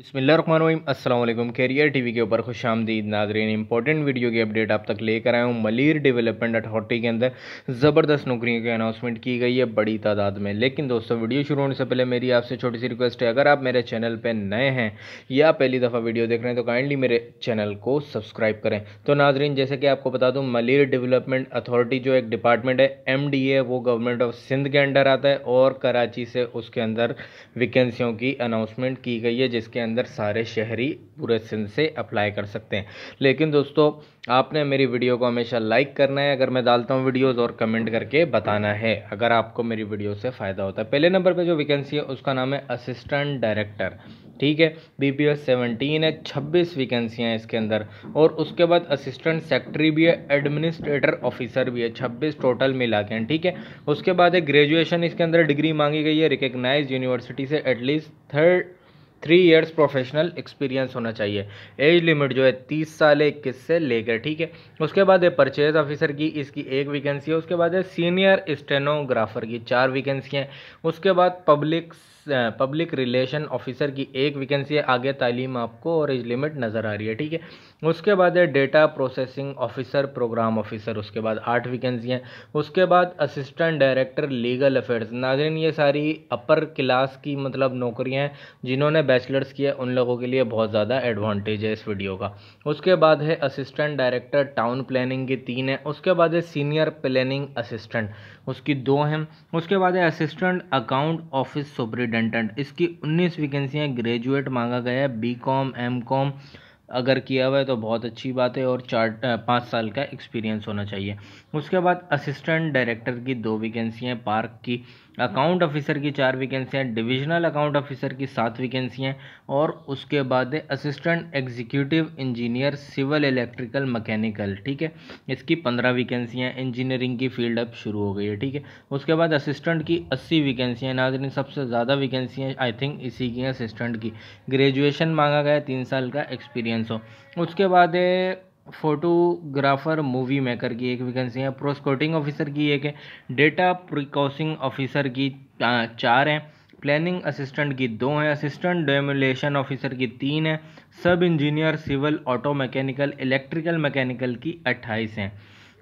बसमीम अल्लाम career TV के ऊपर खुश आमदीद नाजरीन इंपॉर्टेंट वीडियो की अपडेट आप तक लेकर आया हूँ मलिर डेवलपमेंट अथॉरिटी के अंदर ज़बरदस्त नौकरियों की अनाउंसमेंट की गई है बड़ी तादाद में लेकिन दोस्तों वीडियो शुरू होने से पहले मेरी आपसे छोटी सी रिक्वेस्ट है अगर आप मेरे चैनल पर नए हैं या पहली दफ़ा वीडियो देख रहे हैं तो काइंडली मेरे चैनल को सब्सक्राइब करें तो नाजरीन जैसे कि आपको बता दूँ मलिर डेवलपमेंट अथॉरिटी जो एक डिपार्टमेंट है एम ए वो गवर्नमेंट ऑफ सिंध के अंडर आता है और कराची से उसके अंदर वैकेंसीयों की अनाउंसमेंट की गई है जिसके अंदर सारे शहरी पूरे सिंध से अप्लाई कर सकते हैं लेकिन दोस्तों आपने मेरी वीडियो को हमेशा लाइक करना है अगर मैं डालता हूँ वीडियोस और कमेंट करके बताना है अगर आपको मेरी वीडियो से फ़ायदा होता है पहले नंबर पे जो वैकेंसी है उसका नाम है असिस्टेंट डायरेक्टर ठीक है बी पी एस सेवनटीन है छब्बीस वैकेंसियाँ इसके अंदर और उसके बाद असिस्टेंट सेक्रेटरी भी है एडमिनिस्ट्रेटर ऑफिसर भी है छब्बीस टोटल मिला के ठीक है उसके बाद एक ग्रेजुएशन इसके अंदर डिग्री मांगी गई है रिकग्नाइज यूनिवर्सिटी से at least third three years professional experience होना चाहिए एज लिमिट जो है तीस साल है इक्कीस से लेकर ठीक है उसके बाद है परचेज ऑफिसर की इसकी एक वैकेंसी है उसके बाद है सीनियर स्टेनोग्राफर की चार वैकेंसी हैं उसके बाद पब्लिक पब्लिक रिलेशन ऑफिसर की एक वैकेंसी है आगे तालीम आपको और एज लिमिट नज़र आ रही है ठीक है उसके बाद है data processing officer program officer उसके बाद आठ वैकेंसी हैं उसके बाद असिस्टेंट डायरेक्टर लीगल अफेयर्स नाजरन ये सारी अपर क्लास की मतलब नौकरियाँ हैं जिन्होंने बैचलर्स की है उन लोगों के लिए बहुत ज़्यादा एडवांटेज है इस वीडियो का उसके बाद है असिस्टेंट डायरेक्टर टाउन प्लानिंग की तीन है उसके बाद है सीनियर प्लानिंग असिस्टेंट उसकी दो हैं उसके बाद है असिस्टेंट अकाउंट ऑफिस सुपरिटेंडेंट इसकी उन्नीस वैकेंसियाँ ग्रेजुएट मांगा गया है बी कॉम एम कॉम अगर किया हुआ है तो बहुत अच्छी बात है और चार पाँच साल का एक्सपीरियंस होना चाहिए उसके बाद असिस्टेंट डायरेक्टर की दो हैं पार्क की अकाउंट ऑफिसर की चार हैं डिविजनल अकाउंट ऑफिसर की सात हैं और उसके बाद है assistant executive engineer civil electrical mechanical ठीक है इसकी पंद्रह हैं इंजीनियरिंग की फील्ड अब शुरू हो गई है ठीक है उसके बाद असिस्टेंट की अस्सी हैं नाजरीन सबसे ज़्यादा वैकेंसियाँ आई थिंक इसी की असिस्टेंट की ग्रेजुएशन मांगा गया तीन साल का एक्सपीरियंस हो उसके बाद है फोटोग्राफर मूवी मेकर की एक वैकेंसी है प्रोस्कोटिंग ऑफिसर की एक है डेटा प्रिकॉसिंग ऑफिसर की चार हैं प्लानिंग असिस्टेंट की दो हैं असिस्टेंट डेमोलेशन ऑफिसर की तीन हैं sub engineer civil auto mechanical electrical mechanical की अट्ठाईस हैं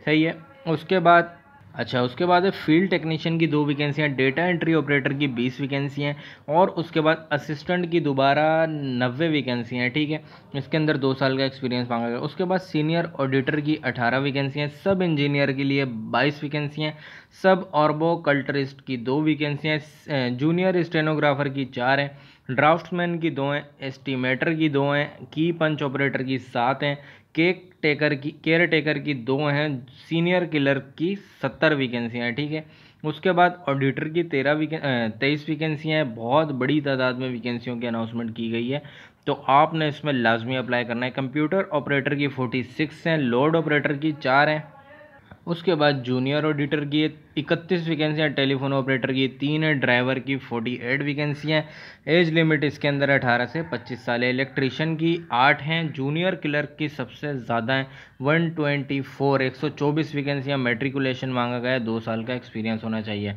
सही है उसके बाद अच्छा उसके बाद है फील्ड टेक्नीशियन की दो वैकेंसियाँ डेटा एंट्री ऑपरेटर की बीस वैकेंसी हैं और उसके बाद असिस्टेंट की दोबारा नब्बे वैकेंसी हैं ठीक है इसके अंदर दो साल का एक्सपीरियंस मांगा गया उसके बाद सीनियर ऑडिटर की अठारह वैकेंसी हैं सब इंजीनियर के लिए बाईस वैकेंसी हैं सब ऑर्बो कल्टरिस्ट की दो वैकेंसी हैं जूनियर स्टेनोग्राफर की चार हैं ड्राफ्टमैन की दो हैं एस्टिमेटर की दो हैं की पंच ऑपरेटर की सात हैं केक टेकर की केयर टेकर की दो हैं सीनियर क्लर्क की सत्तर वैकेंसी हैं ठीक है उसके बाद ऑडिटर की तेरह वीकें तेईस वैकेंसियाँ हैं बहुत बड़ी तादाद में वैकेंसियों की अनाउंसमेंट की गई है तो आपने इसमें लाजमी अप्लाई करना है कंप्यूटर ऑपरेटर की फोर्टी सिक्स हैं लोड ऑपरेटर की चार हैं उसके बाद जूनियर ऑडिटर की इकतीस वैकेंसियाँ टेलीफोन ऑपरेटर की तीन है ड्राइवर की फोर्टी एट वैकेंसियाँ एज लिमिट इसके अंदर अठारह से पच्चीस साल है इलेक्ट्रिशियन की आठ हैं जूनियर क्लर्क की सबसे ज़्यादा हैं वन ट्वेंटी फोर एक सौ चौबीस वैकेंसियाँ मेट्रिकुलेशन मांगा गया है दो साल का एक्सपीरियंस होना चाहिए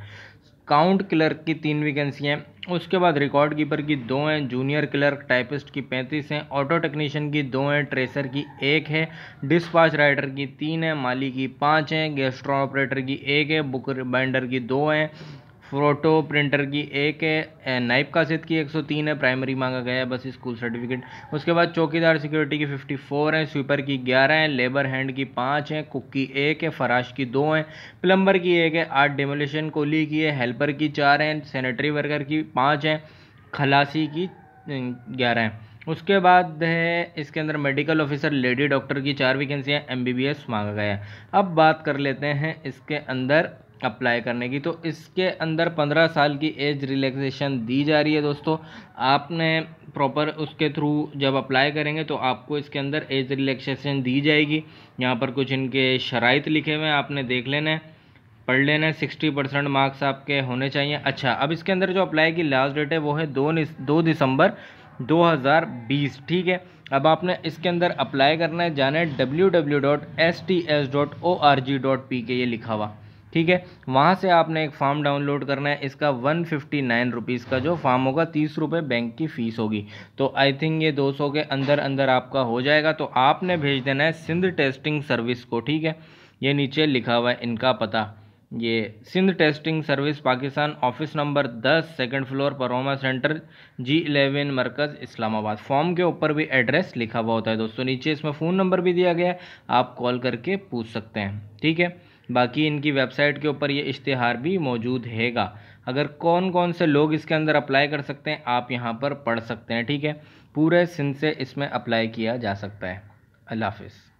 अकाउंट क्लर्क की तीन वैकेंसी हैं उसके बाद रिकॉर्ड कीपर की दो हैं जूनियर क्लर्क टाइपिस्ट की पैंतीस हैं ऑटो टेक्नीशियन की दो हैं ट्रेसर की एक है डिस्पाच राइडर की तीन है माली की पाँच हैं गेस्ट्रो ऑपरेटर की एक है बुक बाइंडर की दो हैं फ़ोटो प्रिंटर की एक है नाइप का सिद्ध की 103 है प्राइमरी मांगा गया है बस स्कूल सर्टिफिकेट उसके बाद चौकीदार सिक्योरिटी की 54 है स्वीपर की 11 है लेबर हैंड की 5 है कुक की एक है फराश की दो है प्लम्बर की एक है आठ डेमोलेशन कोली की है हेल्पर की चार है सैनिटरी वर्कर की पाँच है खलासी की ग्यारह है उसके बाद है इसके अंदर मेडिकल ऑफिसर लेडी डॉक्टर की चार वैकेंसियाँ एम बी बी एस मांगा गया अब बात कर लेते हैं इसके अंदर अप्लाई करने की तो इसके अंदर पंद्रह साल की एज रिलैक्सेशन दी जा रही है दोस्तों आपने प्रॉपर उसके थ्रू जब अप्लाई करेंगे तो आपको इसके अंदर एज रिलैक्सेशन दी जाएगी यहाँ पर कुछ इनके शराइ लिखे हुए हैं आपने देख लेना है पढ़ लेना है सिक्सटी परसेंट मार्क्स आपके होने चाहिए अच्छा अब इसके अंदर जो अप्लाई की लास्ट डेट है वो है दो दो दिसंबर 2020 ठीक है अब आपने इसके अंदर अप्लाई करना है जाना है W W dot S T S dot O R G dot P K ये लिखा हुआ ठीक है वहाँ से आपने एक फॉर्म डाउनलोड करना है इसका वन फिफ्टी नाइन रुपीज़ का जो फॉर्म होगा तीस रुपये बैंक की फ़ीस होगी तो आई थिंक ये दो सौ के अंदर अंदर आपका हो जाएगा तो आपने भेज देना है सिंध टेस्टिंग सर्विस को ठीक है ये नीचे लिखा हुआ है इनका पता ये Sindh testing service Pakistan office number 10 second floor परोमा सेंटर जी इलेवन मरकज़ इस्लामाबाद फॉर्म के ऊपर भी एड्रेस लिखा हुआ होता है दोस्तों नीचे इसमें फ़ोन नंबर भी दिया गया है आप कॉल करके पूछ सकते हैं ठीक है बाकी इनकी वेबसाइट के ऊपर ये इश्तहार भी मौजूद हैगा अगर कौन कौन से लोग इसके अंदर अप्लाई कर सकते हैं आप यहाँ पर पढ़ सकते हैं ठीक है पूरे सिंध से इसमें अप्लाई किया जा सकता है अल्लाह हाफिज़